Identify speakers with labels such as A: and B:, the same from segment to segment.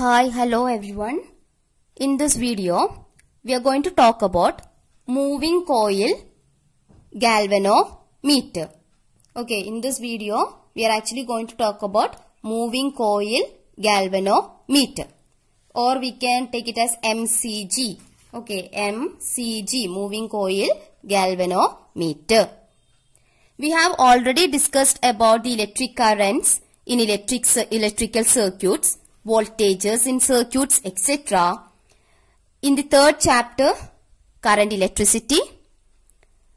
A: Hi, hello everyone. In this video, we are going to talk about moving coil galvanometer. Okay, in this video, we are actually going to talk about moving coil galvanometer or we can take it as MCG. Okay, MCG, moving coil galvanometer. We have already discussed about the electric currents in electric, electrical circuits voltages in circuits, etc. In the third chapter, current electricity.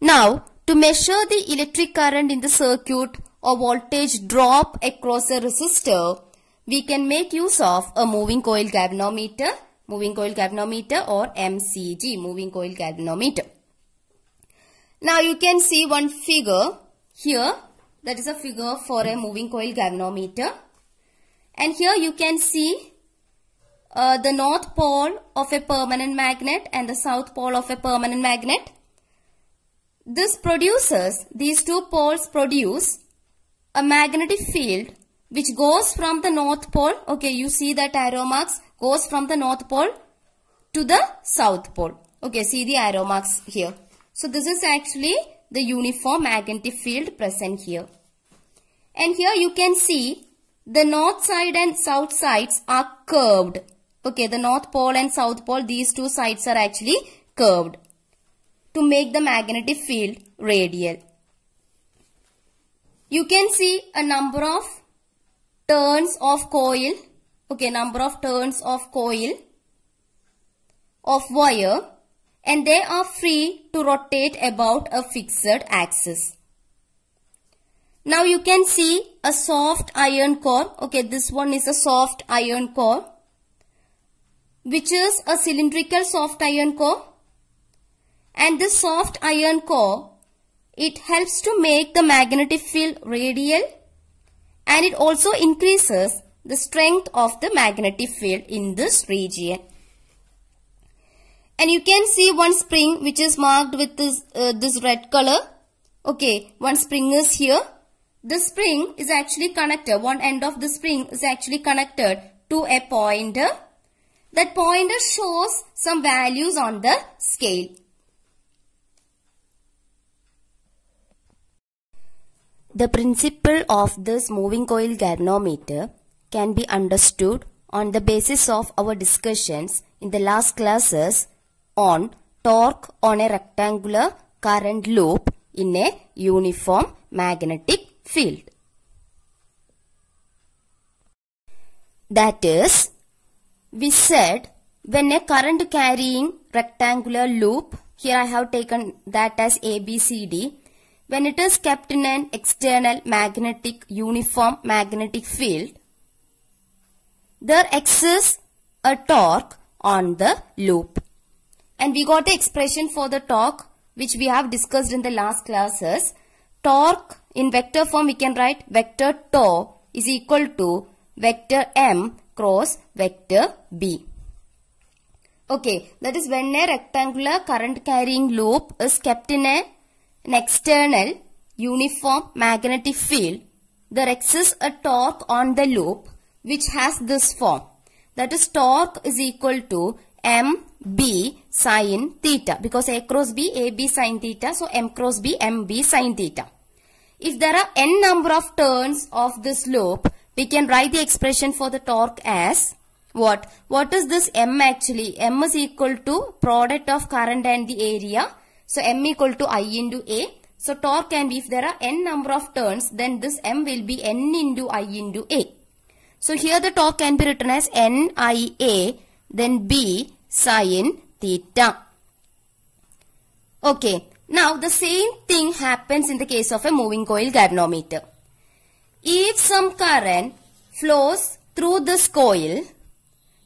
A: Now, to measure the electric current in the circuit or voltage drop across a resistor, we can make use of a moving coil galvanometer, moving coil galvanometer or MCG, moving coil galvanometer. Now you can see one figure here, that is a figure for a moving coil galvanometer. And here you can see uh, the north pole of a permanent magnet and the south pole of a permanent magnet. This produces, these two poles produce a magnetic field which goes from the north pole, okay, you see that arrow marks, goes from the north pole to the south pole. Okay, see the arrow marks here. So this is actually the uniform magnetic field present here. And here you can see the north side and south sides are curved. Okay, the north pole and south pole, these two sides are actually curved to make the magnetic field radial. You can see a number of turns of coil, okay, number of turns of coil of wire and they are free to rotate about a fixed axis. Now you can see a soft iron core. Okay, this one is a soft iron core which is a cylindrical soft iron core. And this soft iron core, it helps to make the magnetic field radial and it also increases the strength of the magnetic field in this region. And you can see one spring which is marked with this, uh, this red color. Okay, one spring is here the spring is actually connected. One end of the spring is actually connected to a pointer. That pointer shows some values on the scale. The principle of this moving coil galvanometer can be understood on the basis of our discussions in the last classes on torque on a rectangular current loop in a uniform magnetic field. That is, we said when a current carrying rectangular loop, here I have taken that as ABCD, when it is kept in an external magnetic uniform magnetic field, there exists a torque on the loop. And we got the expression for the torque which we have discussed in the last classes. Torque in vector form, we can write vector tau is equal to vector m cross vector b. Okay, that is when a rectangular current carrying loop is kept in a, an external uniform magnetic field, there exists a torque on the loop which has this form. That is torque is equal to mb sine theta because a cross b, a b sine theta. So m cross b, m b sine theta. If there are n number of turns of this loop, we can write the expression for the torque as what? What is this m actually? m is equal to product of current and the area. So m equal to i into a. So torque can be if there are n number of turns then this m will be n into i into a. So here the torque can be written as n i a then b sine theta. Okay. Now the same thing happens in the case of a moving coil galvanometer. If some current flows through this coil,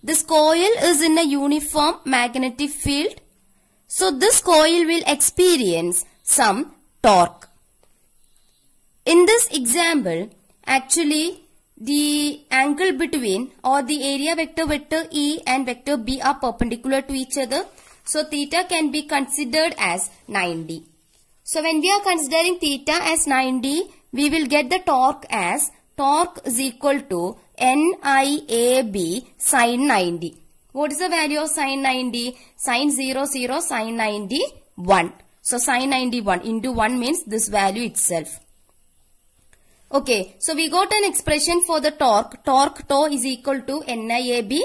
A: this coil is in a uniform magnetic field. So this coil will experience some torque. In this example, actually the angle between or the area vector vector E and vector B are perpendicular to each other. So theta can be considered as 90. So when we are considering theta as 90, we will get the torque as torque is equal to NIAB sine 90. What is the value of sine 90? Sine 0, 0, sine 90, 1. So sine 91 into 1 means this value itself. Okay, so we got an expression for the torque. Torque tau is equal to NIAB.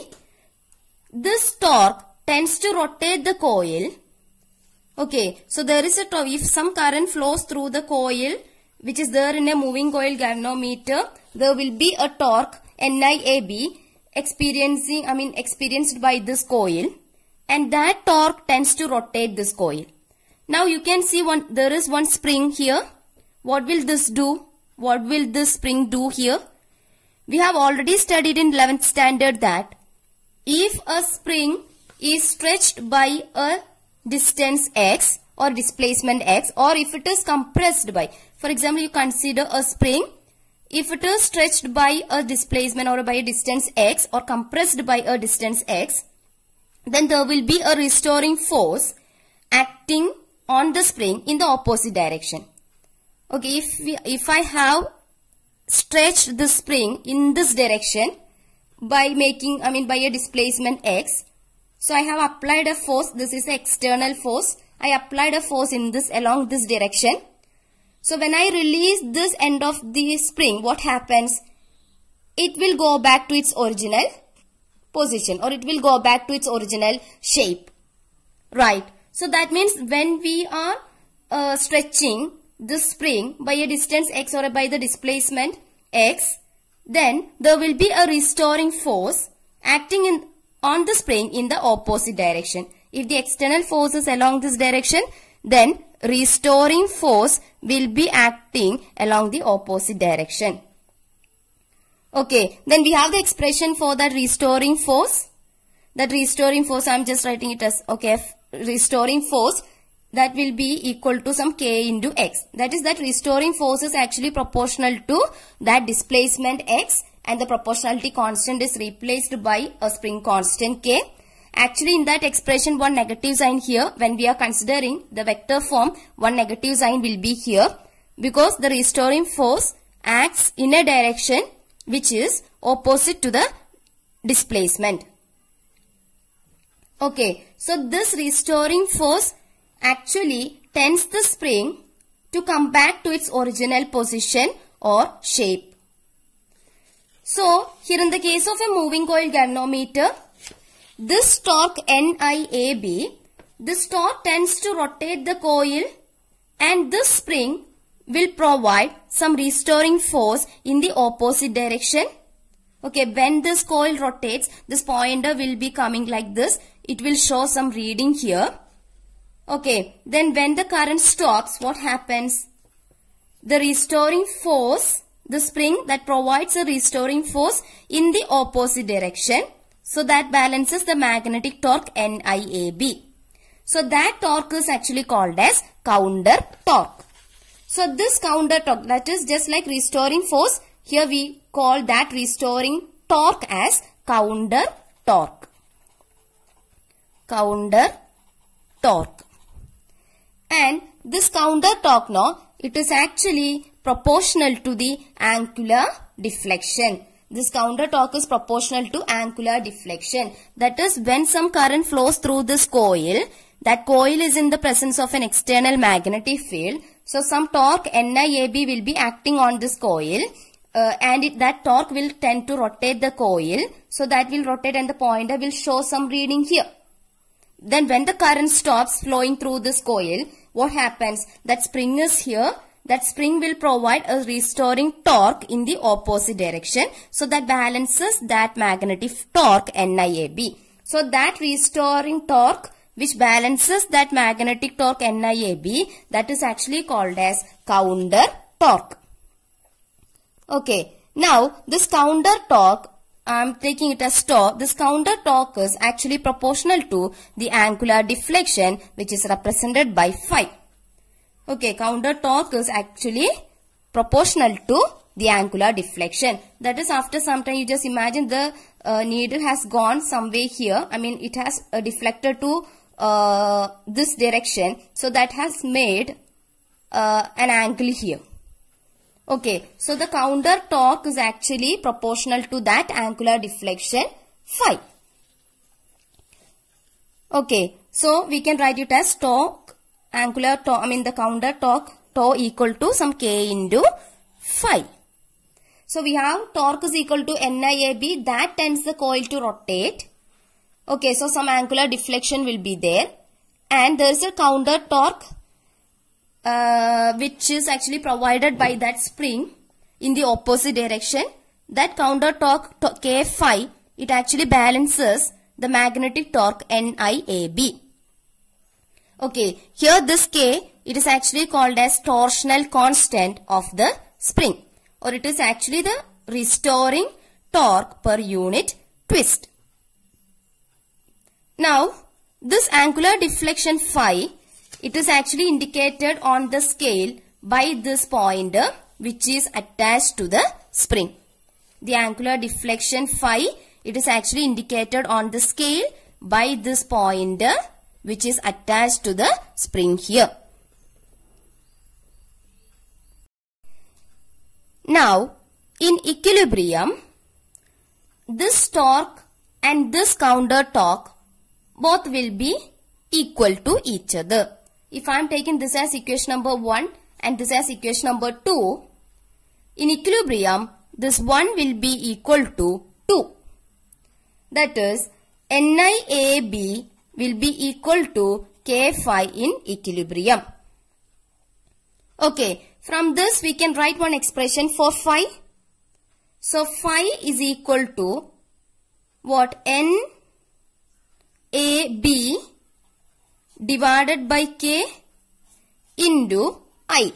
A: This torque tends to rotate the coil. Okay, so there is a, if some current flows through the coil, which is there in a moving coil galvanometer, there will be a torque NIAB experiencing, I mean experienced by this coil and that torque tends to rotate this coil. Now you can see one, there is one spring here. What will this do? What will this spring do here? We have already studied in 11th standard that if a spring is stretched by a distance x or displacement x or if it is compressed by. For example, you consider a spring. If it is stretched by a displacement or by a distance x or compressed by a distance x, then there will be a restoring force acting on the spring in the opposite direction. Okay, if, we, if I have stretched the spring in this direction by making, I mean by a displacement x, so I have applied a force. This is the external force. I applied a force in this along this direction. So when I release this end of the spring, what happens? It will go back to its original position or it will go back to its original shape. Right. So that means when we are uh, stretching the spring by a distance x or by the displacement x, then there will be a restoring force acting in on the spring in the opposite direction. If the external force is along this direction, then restoring force will be acting along the opposite direction. Okay, then we have the expression for that restoring force. That restoring force, I am just writing it as, okay, F, restoring force that will be equal to some k into x. That is that restoring force is actually proportional to that displacement x and the proportionality constant is replaced by a spring constant K. Actually in that expression one negative sign here when we are considering the vector form one negative sign will be here because the restoring force acts in a direction which is opposite to the displacement. Okay, so this restoring force actually tends the spring to come back to its original position or shape. So, here in the case of a moving coil galvanometer, this torque NIAB, this torque tends to rotate the coil and this spring will provide some restoring force in the opposite direction. Okay, when this coil rotates, this pointer will be coming like this. It will show some reading here. Okay, then when the current stops, what happens? The restoring force the spring that provides a restoring force in the opposite direction. So that balances the magnetic torque NIAB. So that torque is actually called as counter torque. So this counter torque that is just like restoring force. Here we call that restoring torque as counter torque. Counter torque. And this counter torque now it is actually proportional to the angular deflection. This counter torque is proportional to angular deflection. That is when some current flows through this coil, that coil is in the presence of an external magnetic field. So some torque NIAB will be acting on this coil uh, and it, that torque will tend to rotate the coil. So that will rotate and the pointer will show some reading here. Then when the current stops flowing through this coil, what happens? That spring is here that spring will provide a restoring torque in the opposite direction. So that balances that magnetic torque NIAB. So that restoring torque which balances that magnetic torque NIAB that is actually called as counter torque. Okay. Now this counter torque I'm taking it as torque. This counter torque is actually proportional to the angular deflection which is represented by phi. Okay, counter torque is actually proportional to the angular deflection. That is after some time you just imagine the uh, needle has gone some way here. I mean it has a uh, deflected to uh, this direction. So that has made uh, an angle here. Okay, so the counter torque is actually proportional to that angular deflection phi. Okay, so we can write it as tau angular tau, I mean the counter torque tau equal to some k into phi. So we have torque is equal to NIAB that tends the coil to rotate. Okay, so some angular deflection will be there. And there is a counter torque uh, which is actually provided by that spring in the opposite direction. That counter torque to K phi, it actually balances the magnetic torque NIAB. Okay, here this K, it is actually called as torsional constant of the spring or it is actually the restoring torque per unit twist. Now, this angular deflection phi, it is actually indicated on the scale by this pointer which is attached to the spring. The angular deflection phi, it is actually indicated on the scale by this pointer which is attached to the spring here. Now, in equilibrium, this torque and this counter torque both will be equal to each other. If I am taking this as equation number 1 and this as equation number 2, in equilibrium, this 1 will be equal to 2. That is, NIAB will be equal to K5 in equilibrium. Okay, from this we can write one expression for phi. So phi is equal to what N A B divided by K into I.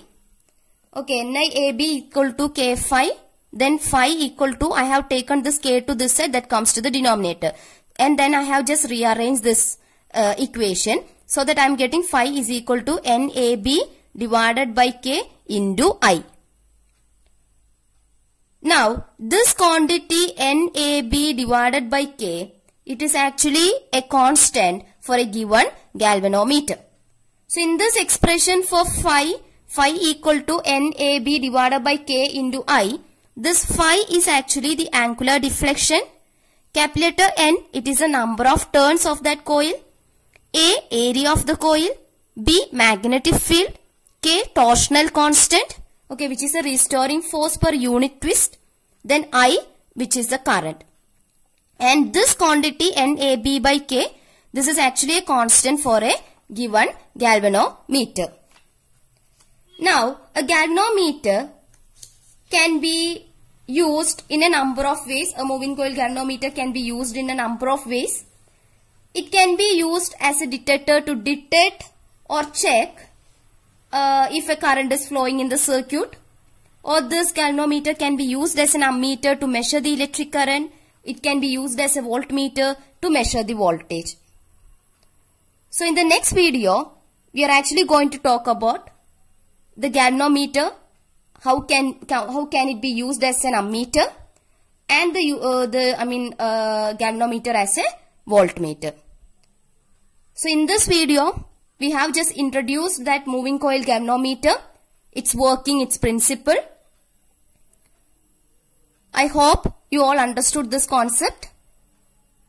A: Okay, N A B equal to K phi. Then phi equal to I have taken this K to this side that comes to the denominator. And then I have just rearranged this uh, equation so that I am getting phi is equal to NAB divided by K into I. Now, this quantity NAB divided by K, it is actually a constant for a given galvanometer. So, in this expression for phi, phi equal to NAB divided by K into I, this phi is actually the angular deflection. Capital letter N, it is the number of turns of that coil. A. Area of the coil. B. Magnetic field. K. Torsional constant. Okay, which is a restoring force per unit twist. Then I, which is the current. And this quantity NAB by K, this is actually a constant for a given galvanometer. Now, a galvanometer can be used in a number of ways. A moving coil galvanometer can be used in a number of ways. It can be used as a detector to detect or check uh, if a current is flowing in the circuit or this galvanometer can be used as an ammeter to measure the electric current. It can be used as a voltmeter to measure the voltage. So in the next video, we are actually going to talk about the galvanometer, how can how can it be used as an ammeter, and the uh, the I mean uh, galvanometer as a voltmeter. So in this video, we have just introduced that moving coil galvanometer, its working, its principle. I hope you all understood this concept.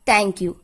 A: Thank you.